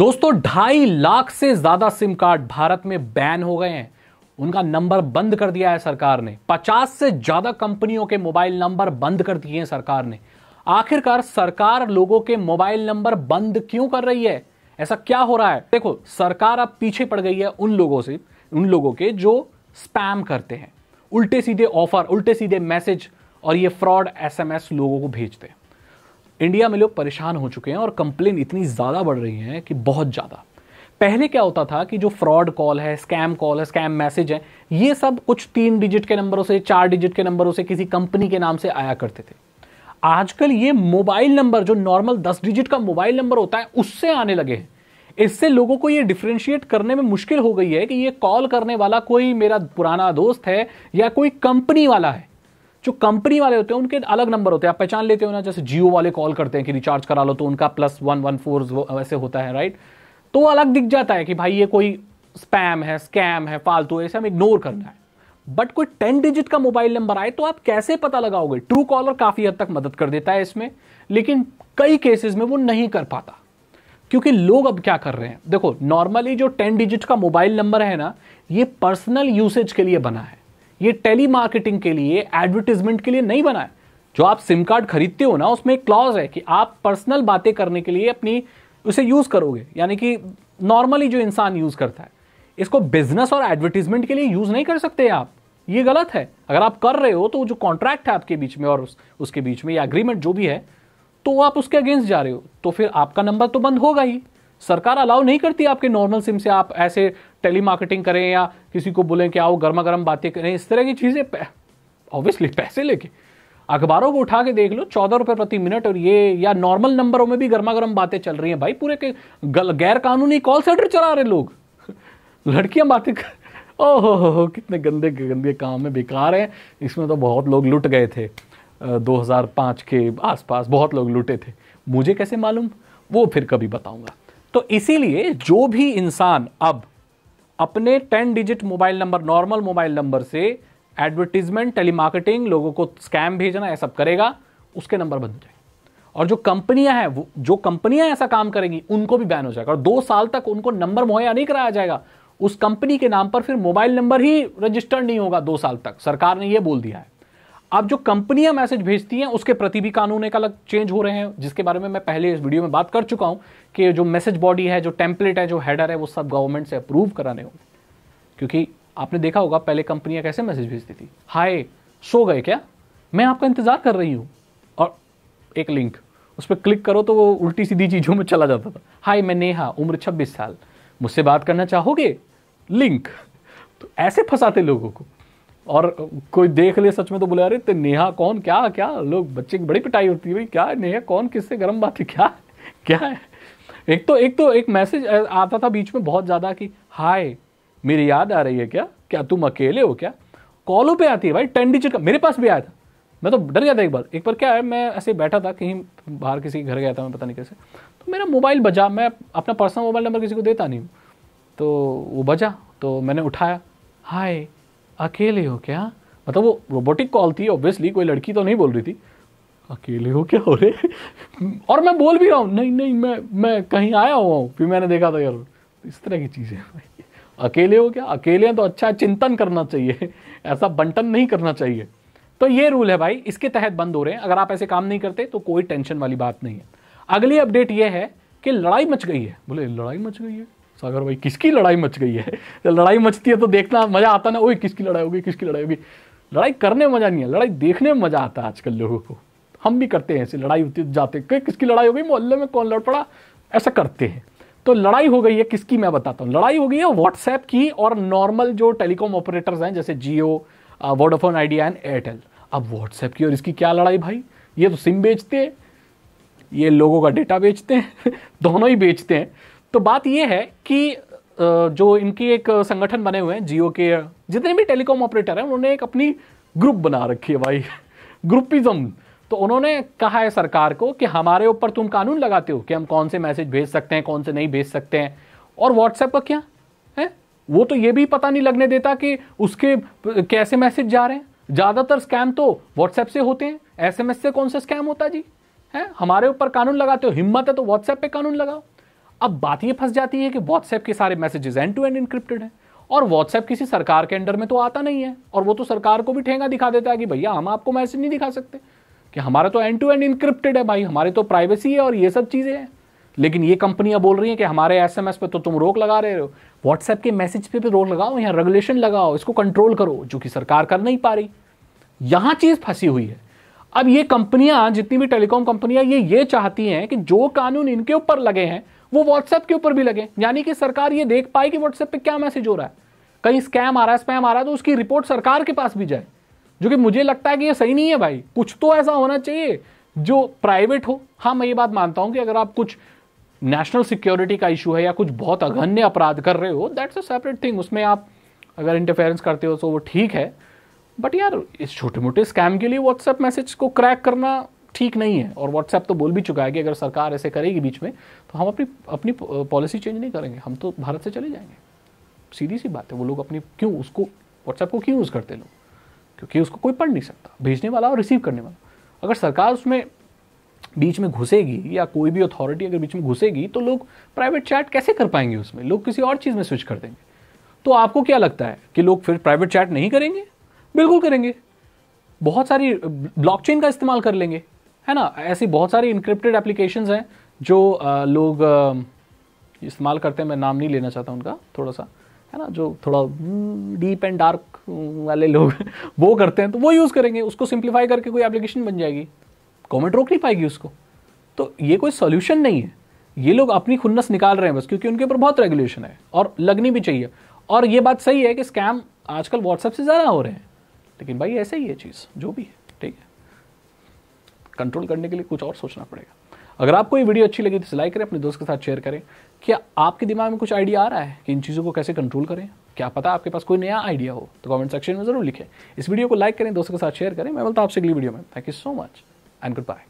दोस्तों ढाई लाख से ज्यादा सिम कार्ड भारत में बैन हो गए हैं उनका नंबर बंद कर दिया है सरकार ने पचास से ज्यादा कंपनियों के मोबाइल नंबर बंद कर दिए हैं सरकार ने आखिरकार सरकार लोगों के मोबाइल नंबर बंद क्यों कर रही है ऐसा क्या हो रहा है देखो सरकार अब पीछे पड़ गई है उन लोगों से उन लोगों के जो स्पैम करते हैं उल्टे सीधे ऑफर उल्टे सीधे मैसेज और ये फ्रॉड एसएमएस लोगों को भेजते हैं इंडिया में लोग परेशान हो चुके हैं और कंप्लेन इतनी ज़्यादा बढ़ रही हैं कि बहुत ज़्यादा पहले क्या होता था कि जो फ्रॉड कॉल है स्कैम कॉल है स्कैम मैसेज है ये सब कुछ तीन डिजिट के नंबरों से चार डिजिट के नंबरों से किसी कंपनी के नाम से आया करते थे आजकल ये मोबाइल नंबर जो नॉर्मल दस डिजिट का मोबाइल नंबर होता है उससे आने लगे हैं इससे लोगों को ये डिफ्रेंशिएट करने में मुश्किल हो गई है कि ये कॉल करने वाला कोई मेरा पुराना दोस्त है या कोई कंपनी वाला है जो कंपनी वाले होते हैं उनके अलग नंबर होते हैं आप पहचान लेते हो ना जैसे जियो वाले कॉल करते हैं कि रिचार्ज करा लो तो उनका प्लस वन वन फोर वैसे होता है राइट तो अलग दिख जाता है कि भाई ये कोई स्पैम है स्कैम है फालतू है ऐसे हम इग्नोर करना है बट कोई टेन डिजिट का मोबाइल नंबर आए तो आप कैसे पता लगाओगे ट्रू कॉलर काफी हद तक मदद कर देता है इसमें लेकिन कई केसेस में वो नहीं कर पाता क्योंकि लोग अब क्या कर रहे हैं देखो नॉर्मली जो टेन डिजिट का मोबाइल नंबर है ना ये पर्सनल यूसेज के लिए बना है ये टेली मार्केटिंग के लिए एडवर्टीजमेंट के लिए नहीं बना है जो आप सिम कार्ड खरीदते हो ना उसमें एक क्लॉज है कि आप पर्सनल बातें करने के लिए अपनी उसे यूज़ करोगे यानी कि नॉर्मली जो इंसान यूज़ करता है इसको बिजनेस और एडवर्टीजमेंट के लिए यूज़ नहीं कर सकते आप ये गलत है अगर आप कर रहे हो तो जो कॉन्ट्रैक्ट है आपके बीच में और उस, उसके बीच में या एग्रीमेंट जो भी है तो आप उसके अगेंस्ट जा रहे हो तो फिर आपका नंबर तो बंद होगा ही सरकार अलाउ नहीं करती आपके नॉर्मल सिम से आप ऐसे टेली मार्केटिंग करें या किसी को बोलें कि आओ गर्मा गर्म बातें करें इस तरह की चीज़ें ऑब्वियसली पैसे लेके अखबारों को उठा के देख लो चौदह रुपये प्रति मिनट और ये या नॉर्मल नंबरों में भी गर्मा गर्म बातें चल रही हैं भाई पूरे के गैर कानूनी कॉल सेंटर चला रहे लोग लड़कियां बातें कर ओहो हो हो कितने गंदे गंदे काम में बेकार हैं इसमें तो बहुत लोग लुट गए थे आ, 2005 के आसपास बहुत लोग लुटे थे मुझे कैसे मालूम वो फिर कभी बताऊंगा तो इसीलिए जो भी इंसान अब अपने ten digit mobile number normal mobile number से एडवर्टीजमेंट टेलीमार्केटिंग लोगों को स्कैम भेजना यह सब करेगा उसके नंबर बंद हो जाएंगे और जो कंपनियां हैं वो जो कंपनियां ऐसा काम करेंगी उनको भी बैन हो जाएगा और दो साल तक उनको नंबर मुहैया नहीं कराया जाएगा उस कंपनी के नाम पर फिर मोबाइल नंबर ही रजिस्टर्ड नहीं होगा दो साल तक सरकार ने यह बोल दिया है आप जो कंपनियां मैसेज भेजती हैं उसके प्रति भी कानून एक अलग चेंज हो रहे हैं जिसके बारे में मैं पहले इस वीडियो में बात कर चुका हूं कि जो मैसेज बॉडी है जो टेम्पलेट है जो हेडर है वो सब गवर्नमेंट से अप्रूव कराने होंगे क्योंकि आपने देखा होगा पहले कंपनियां कैसे मैसेज भेजती थी हाय सो गए क्या मैं आपका इंतज़ार कर रही हूँ और एक लिंक उस पर क्लिक करो तो वो उल्टी सीधी चीज़ों में चला जाता था हाय मैं नेहा उम्र छब्बीस साल मुझसे बात करना चाहोगे लिंक तो ऐसे फंसाते लोगों को और कोई देख ले सच में तो बोले अरे तो नेहा कौन क्या क्या लोग बच्चे की बड़ी पिटाई होती है भाई क्या है नेहा कौन किससे गर्म बात है क्या क्या है एक तो एक तो एक मैसेज आता था बीच में बहुत ज़्यादा कि हाय मेरी याद आ रही है क्या क्या तुम अकेले हो क्या कॉलों पे आती है भाई टेन डिजिट का मेरे पास भी आया था मैं तो डर गया था एक बार एक बार क्या है मैं ऐसे बैठा था कहीं बाहर किसी के घर गया था मैं पता नहीं कैसे तो मेरा मोबाइल बजा मैं अपना पर्सनल मोबाइल नंबर किसी को देता नहीं हूँ तो वो बजा तो मैंने उठाया हाय अकेले हो क्या मतलब वो रोबोटिक कॉल थी ऑब्वियसली कोई लड़की तो नहीं बोल रही थी अकेले हो क्या हो रहे और मैं बोल भी रहा हूँ नहीं नहीं मैं मैं कहीं आया हुआ हूँ फिर मैंने देखा था यार इस तरह की चीज़ें अकेले हो क्या अकेले हैं तो अच्छा चिंतन करना चाहिए ऐसा बंटन नहीं करना चाहिए तो ये रूल है भाई इसके तहत बंद हो रहे हैं अगर आप ऐसे काम नहीं करते तो कोई टेंशन वाली बात नहीं है अगली अपडेट ये है कि लड़ाई मच गई है बोले लड़ाई मच गई है सागर भाई किसकी लड़ाई मच गई है जब लड़ाई मचती है तो देखना मज़ा आता ना ओए किसकी लड़ाई होगी किसकी लड़ाई होगी लड़ाई करने में मज़ा नहीं है लड़ाई देखने में मज़ा आता है आजकल लोगों को हम भी करते हैं ऐसे लड़ाई होती तो जाते किसकी लड़ाई हो गई मोहल्ले में कौन लड़ पड़ा ऐसा करते हैं तो लड़ाई हो गई है किसकी मैं बताता हूँ लड़ाई हो गई है व्हाट्सएप की और नॉर्मल जो टेलीकॉम ऑपरेटर्स हैं जैसे Jio Vodafone Idea and Airtel अब व्हाट्सएप की और इसकी क्या लड़ाई भाई ये तो सिम बेचते हैं ये लोगों का डेटा बेचते हैं दोनों ही बेचते हैं तो बात यह है कि जो इनकी एक संगठन बने हुए हैं जियो के जितने भी टेलीकॉम ऑपरेटर हैं उन्होंने एक अपनी ग्रुप बना रखी है भाई ग्रुपिज्म तो उन्होंने कहा है सरकार को कि हमारे ऊपर तुम कानून लगाते हो कि हम कौन से मैसेज भेज सकते हैं कौन से नहीं भेज सकते हैं और व्हाट्सएप का क्या है वो तो ये भी पता नहीं लगने देता कि उसके कैसे मैसेज जा रहे हैं ज़्यादातर स्कैम तो व्हाट्सएप से होते हैं एसएमएस से कौन सा स्कैम होता जी है हमारे ऊपर कानून लगाते हो हिम्मत है तो व्हाट्सएप पे कानून लगाओ अब बात यह फंस जाती है कि व्हाट्सएप के सारे messages end to end encrypted हैं और व्हाट्सएप किसी सरकार के अंडर में तो आता नहीं है और वो तो सरकार को भी ठेंगा दिखा देता है कि भैया हम आपको मैसेज नहीं दिखा सकते कि हमारा तो एंड टू एंड इंक्रिप्टेड है भाई हमारे तो प्राइवेसी है और ये सब चीज़ें हैं लेकिन ये कंपनियां बोल रही हैं कि हमारे एस एम एस पे तो तुम रोक लगा रहे हो व्हाट्सएप के मैसेज पर भी रोक लगाओ या रेगुलेशन लगाओ इसको कंट्रोल करो जो कि सरकार कर नहीं पा रही यहाँ चीज़ फंसी हुई है अब ये कंपनियां जितनी भी टेलीकॉम कंपनियां ये ये चाहती हैं कि जो कानून इनके ऊपर लगे हैं वो व्हाट्सएप के ऊपर भी लगे यानी कि सरकार ये देख पाए कि व्हाट्सएप पे क्या मैसेज हो रहा है कहीं स्कैम आ रहा है स्पैम आ रहा है तो उसकी रिपोर्ट सरकार के पास भी जाए जो कि मुझे लगता है कि ये सही नहीं है भाई कुछ तो ऐसा होना चाहिए जो प्राइवेट हो हाँ मैं ये बात मानता हूं कि अगर आप कुछ नेशनल सिक्योरिटी का इशू है या कुछ बहुत अघन्य अपराध कर रहे हो दैट्स अ सेपरेट थिंग उसमें आप अगर इंटरफेरेंस करते हो तो वो ठीक है बट यार इस छोटे मोटे स्कैम के लिए व्हाट्सएप मैसेज को क्रैक करना ठीक नहीं है और व्हाट्सएप तो बोल भी चुका है कि अगर सरकार ऐसे करेगी बीच में तो हम अपनी अपनी पॉलिसी चेंज नहीं करेंगे हम तो भारत से चले जाएंगे सीधी सी बात है वो लोग अपनी क्यों उसको व्हाट्सएप को क्यों यूज़ करते लोग क्योंकि उसको कोई पढ़ नहीं सकता भेजने वाला और रिसीव करने वाला अगर सरकार उसमें बीच में घुसेगी या कोई भी अथॉरिटी अगर बीच में घुसेगी तो लोग प्राइवेट चैट कैसे कर पाएंगे उसमें लोग किसी और चीज़ में स्विच कर देंगे तो आपको क्या लगता है कि लोग फिर प्राइवेट चैट नहीं करेंगे बिल्कुल करेंगे बहुत सारी ब्लॉकचेन का इस्तेमाल कर लेंगे है ना ऐसी बहुत सारी इंक्रिप्टेड एप्लीकेशन हैं जो आ, लोग इस्तेमाल करते हैं मैं नाम नहीं लेना चाहता उनका थोड़ा सा है ना जो थोड़ा डीप एंड डार्क वाले लोग वो करते हैं तो वो यूज़ करेंगे उसको सिंप्लीफाई करके कोई एप्लीकेशन बन जाएगी गवर्नमेंट रोक नहीं पाएगी उसको तो ये कोई सोल्यूशन नहीं है ये लोग अपनी खुन्नस निकाल रहे हैं बस क्योंकि उनके ऊपर बहुत रेगुलेशन है और लगनी भी चाहिए और ये बात सही है कि स्कैम आजकल व्हाट्सएप से ज़्यादा हो रहे हैं लेकिन भाई ऐसे ही है चीज़ जो भी है ठीक है कंट्रोल करने के लिए कुछ और सोचना पड़ेगा अगर आपको ये वीडियो अच्छी लगी तो लाइक करें अपने दोस्त के साथ शेयर करें क्या आपके दिमाग में कुछ आइडिया आ रहा है कि इन चीज़ों को कैसे कंट्रोल करें क्या पता आपके पास कोई नया आइडिया हो तो कमेंट सेक्शन में जरूर लिखें इस वीडियो को लाइक करें दोस्तों के साथ शेयर करें मैं बोलता हूँ आपसे अगली वीडियो में thank you so much and good bye